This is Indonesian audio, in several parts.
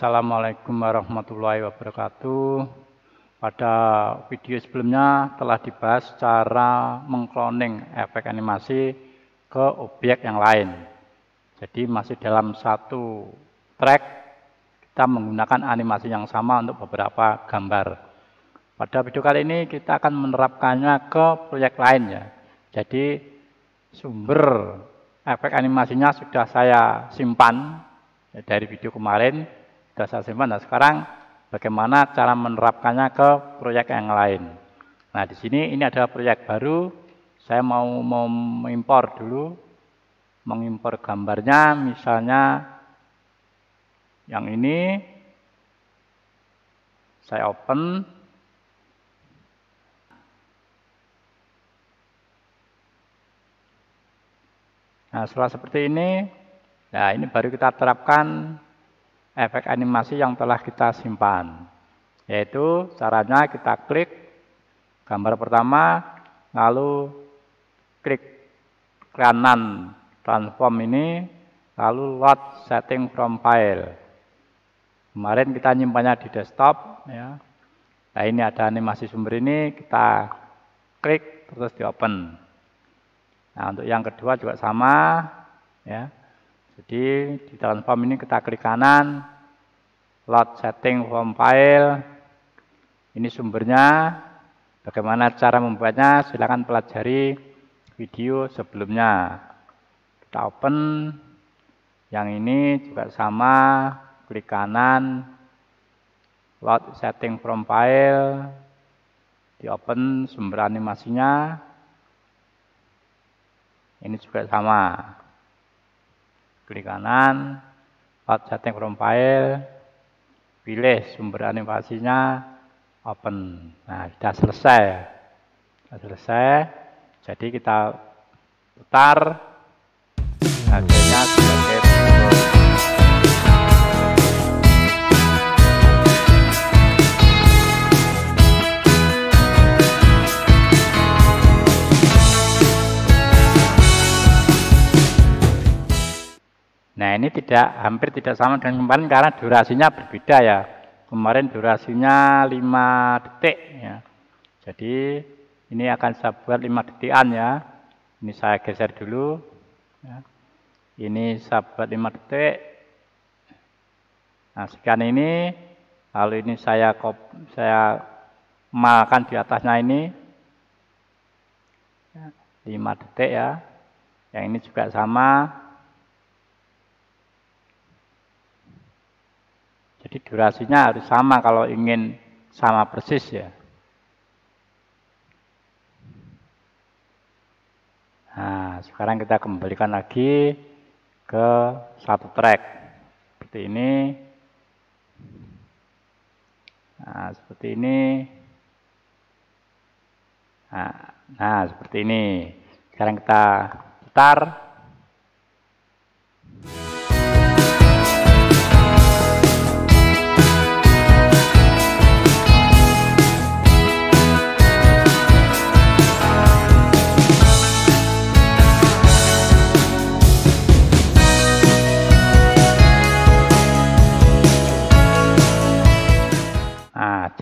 Assalamualaikum warahmatullahi wabarakatuh. Pada video sebelumnya telah dibahas cara mengkloning efek animasi ke objek yang lain. Jadi masih dalam satu track kita menggunakan animasi yang sama untuk beberapa gambar. Pada video kali ini kita akan menerapkannya ke proyek lain ya. Jadi sumber efek animasinya sudah saya simpan dari video kemarin sudah saya simpan. Nah sekarang bagaimana cara menerapkannya ke proyek yang lain. Nah di sini ini ada proyek baru. Saya mau mengimpor dulu, mengimpor gambarnya misalnya yang ini. Saya open, Nah, setelah seperti ini, nah ini baru kita terapkan efek animasi yang telah kita simpan. Yaitu caranya kita klik gambar pertama, lalu klik kanan transform ini, lalu load setting from file. Kemarin kita nyimpannya di desktop, ya. Nah ini ada animasi sumber ini, kita klik terus di open. Nah untuk yang kedua juga sama, ya. Jadi di dalam form ini kita klik kanan, load setting form file. Ini sumbernya, bagaimana cara membuatnya silakan pelajari video sebelumnya. Kita open, yang ini juga sama, klik kanan, load setting from file, di open sumber animasinya, ini juga sama klik kanan, part setting from pilih sumber animasinya, open. Nah, sudah selesai. Sudah selesai. Jadi kita putar hasilnya sudah Nah ini tidak hampir tidak sama dengan kemarin karena durasinya berbeda ya. Kemarin durasinya 5 detik ya. Jadi ini akan saya buat 5 detikan ya. Ini saya geser dulu. Ya. Ini saya buat 5 detik. Nah sekian ini. Lalu ini saya kop, saya makan di atasnya ini. 5 ya, detik ya. Yang ini juga sama. Jadi durasinya harus sama kalau ingin sama persis ya. Nah, sekarang kita kembalikan lagi ke satu track. Seperti ini. Nah, seperti ini. Nah, nah seperti ini. Sekarang kita putar.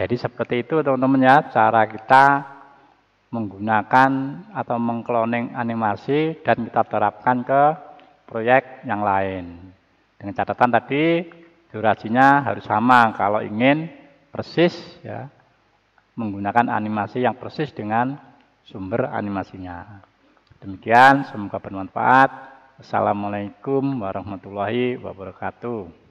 Jadi seperti itu teman-teman ya cara kita menggunakan atau mengkloning animasi dan kita terapkan ke proyek yang lain. Dengan catatan tadi durasinya harus sama kalau ingin persis ya menggunakan animasi yang persis dengan sumber animasinya. Demikian semoga bermanfaat. Assalamualaikum warahmatullahi wabarakatuh.